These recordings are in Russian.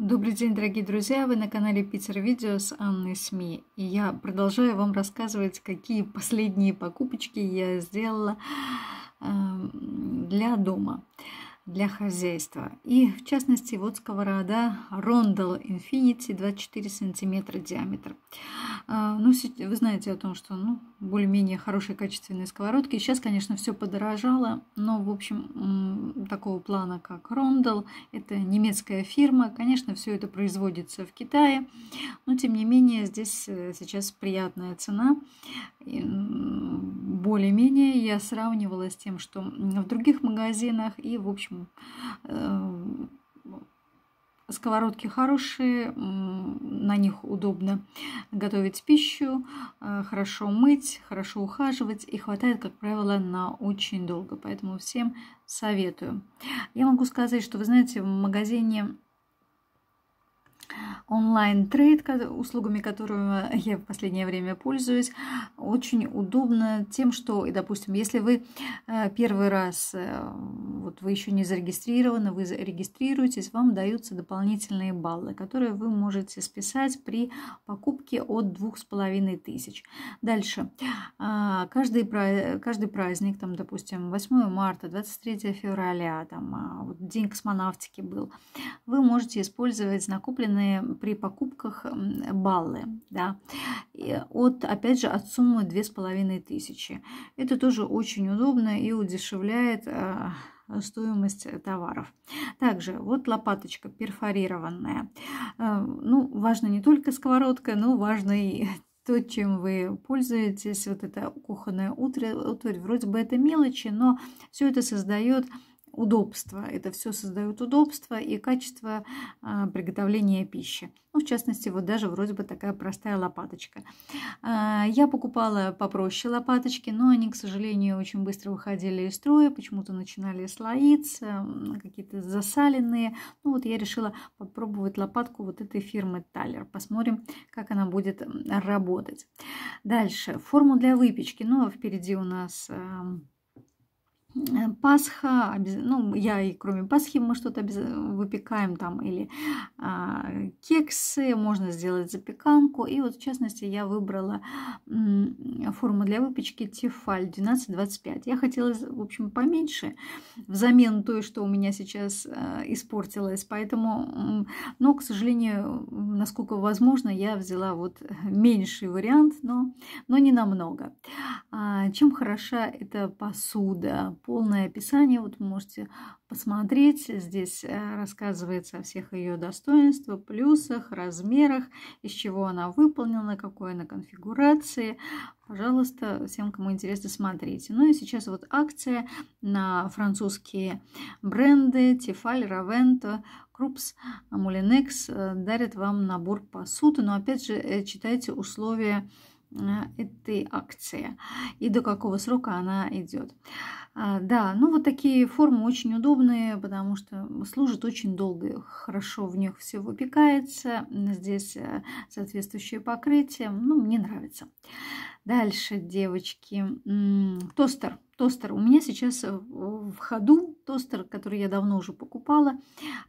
Добрый день, дорогие друзья! Вы на канале Питер Видео с Анной СМИ. И я продолжаю вам рассказывать, какие последние покупочки я сделала эм, для дома для хозяйства. И в частности вот сковорода Rondel Infinity 24 сантиметра диаметр. А, ну, вы знаете о том, что ну, более-менее хорошие качественные сковородки. Сейчас, конечно, все подорожало, но, в общем, такого плана, как Rondel, это немецкая фирма. Конечно, все это производится в Китае, но, тем не менее, здесь э, сейчас приятная цена более-менее я сравнивала с тем, что в других магазинах. И, в общем, э, сковородки хорошие, на них удобно готовить пищу, э, хорошо мыть, хорошо ухаживать. И хватает, как правило, на очень долго. Поэтому всем советую. Я могу сказать, что, вы знаете, в магазине онлайн-трейд, услугами которого э, я в последнее время пользуюсь, очень удобно тем, что, допустим, если вы э, первый раз э, вот вы еще не зарегистрированы, вы регистрируетесь, вам даются дополнительные баллы, которые вы можете списать при покупке от двух с половиной тысяч. Дальше. А, каждый, каждый праздник, там, допустим, 8 марта, 23 февраля, там, а, вот День космонавтики был, вы можете использовать накопленные при покупках баллы, да, от, опять же, от суммы две с половиной тысячи. Это тоже очень удобно и удешевляет а, Э, стоимость э, товаров. Также вот лопаточка перфорированная. Э, ну, важно не только сковородка, но важно и то, чем вы пользуетесь, вот это кухонная утварь, утварь вроде бы это мелочи, но все это создает удобство. Это все создает удобство и качество а, приготовления пищи. Ну, в частности, вот даже вроде бы такая простая лопаточка. А, я покупала попроще лопаточки, но они, к сожалению, очень быстро выходили из строя, почему-то начинали слоиться, какие-то засаленные. Ну, вот я решила попробовать лопатку вот этой фирмы Талер. Посмотрим, как она будет работать. Дальше. Форму для выпечки. Ну, а впереди у нас... Э, Пасха, ну, я и кроме Пасхи мы что-то выпекаем там, или а, кексы, можно сделать запеканку. И вот, в частности, я выбрала форму для выпечки Тефаль 1225. Я хотела, в общем, поменьше, взамен той, что у меня сейчас а, испортилось. Поэтому, но, к сожалению, насколько возможно, я взяла вот меньший вариант, но, но не намного. А, чем хороша эта посуда? полное описание. Вот можете посмотреть. Здесь э, рассказывается о всех ее достоинствах, плюсах, размерах, из чего она выполнена, какой она конфигурации. Пожалуйста, всем, кому интересно, смотрите. Ну и сейчас вот акция на французские бренды Tefal, Ravento, Крупс, Мулинекс э, дарят вам набор посуды. Но опять же, э, читайте условия Э, этой акции и до какого срока она идет. А, да, ну вот такие формы очень удобные, потому что служат очень долго, хорошо в них все выпекается, здесь э, соответствующее покрытие, ну мне нравится. Дальше, девочки, тостер. Тостер. У меня сейчас в ходу тостер, который я давно уже покупала.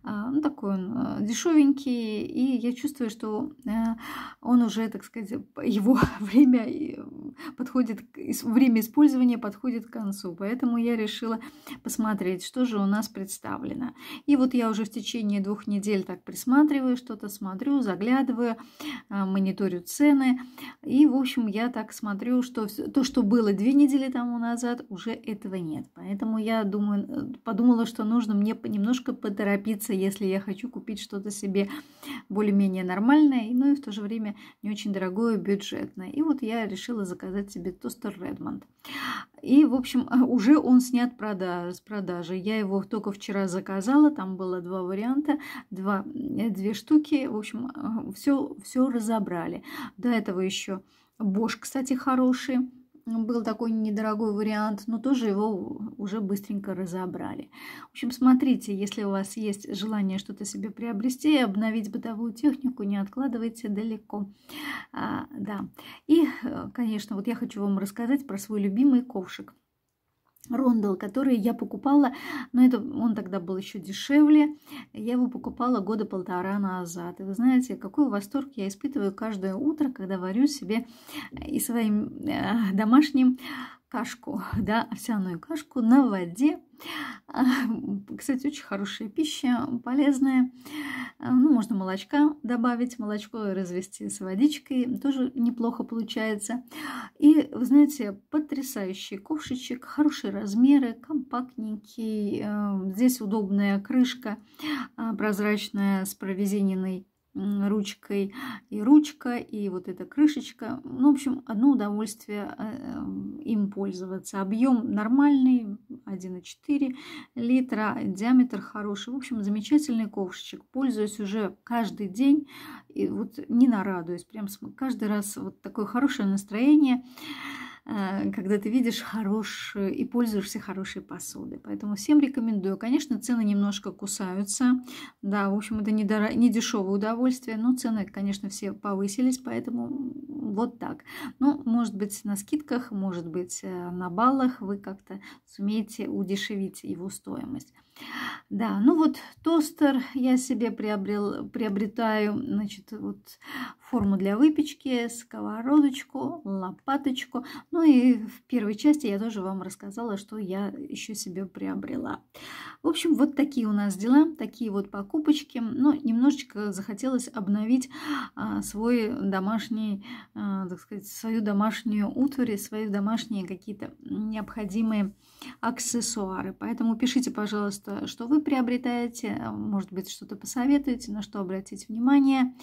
А, ну, такой он э, дешевенький. И я чувствую, что э, он уже, так сказать, его время подходит, время использования подходит к концу. Поэтому я решила посмотреть, что же у нас представлено. И вот я уже в течение двух недель так присматриваю, что-то смотрю, заглядываю, а, мониторю цены. И, в общем, я так смотрю, что то, что было две недели тому назад, уже этого нет. Поэтому я думаю, подумала, что нужно мне немножко поторопиться, если я хочу купить что-то себе более-менее нормальное, ну и в то же время не очень дорогое, бюджетное. И вот я решила заказать заказать себе тостер Редмонд И, в общем, э, уже он снят с продажи. Я его только вчера заказала, там было два варианта, два, э, две штуки. В общем, все, э, все разобрали. До этого еще Bosch, кстати, хороший был такой недорогой вариант, но тоже его уже быстренько разобрали. В общем, смотрите, если у вас есть желание что-то себе приобрести, обновить бытовую технику, не откладывайте далеко. А, да. И, э, конечно, вот я хочу вам рассказать про свой любимый ковшик. Рондал, который я покупала, но это он тогда был еще дешевле. Я его покупала года полтора назад. И вы знаете, какой восторг я испытываю каждое утро, когда варю себе э, и своим э, домашним кашку, да, овсяную кашку на воде Кстати, очень хорошая пища, полезная. Э, ну, можно молочка добавить, молочко развести с водичкой. Тоже неплохо получается. И, вы знаете, потрясающий ковшичек, хорошие размеры, компактненький. Э, здесь удобная крышка э, прозрачная с провизиненной ручкой и ручка, и вот эта крышечка. Ну, в общем, одно удовольствие им пользоваться. Объем нормальный, 1,4 литра, диаметр хороший. В общем, замечательный ковшичек. Пользуюсь уже каждый день, и вот не нарадуюсь, прям каждый раз вот такое хорошее настроение. А, когда ты видишь хорошую и пользуешься хорошей посудой. Поэтому всем рекомендую. Конечно, цены немножко кусаются. Да, в общем, это не, дешевое удовольствие, но цены, конечно, все повысились, поэтому вот так. Ну, может быть, на скидках, может быть, э, на баллах вы как-то сумеете удешевить его стоимость. Да, ну вот тостер я себе приобрел, приобретаю, значит, вот форму для выпечки, сковородочку, лопаточку. Ну и в первой части я тоже вам рассказала, что я еще себе приобрела. В общем, вот такие у нас дела, такие вот покупочки. Ну немножечко захотелось обновить а, свой домашний, а, так сказать, свою домашнюю утварь, свои домашние какие-то необходимые аксессуары. Поэтому пишите, пожалуйста, что вы приобретаете, э, может быть, что-то посоветуете, на что обратить внимание,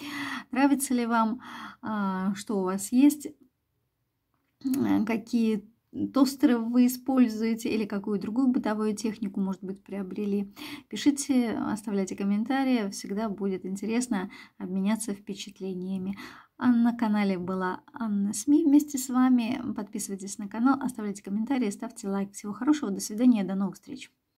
нравится ли вам, а, что у вас есть, э, какие тостеры вы используете или какую другую бытовую технику, может быть, приобрели. Пишите, оставляйте комментарии, всегда будет интересно обменяться впечатлениями. На канале была Анна СМИ вместе с вами. Подписывайтесь на канал, оставляйте комментарии, ставьте лайк. Всего хорошего, до свидания, до новых встреч.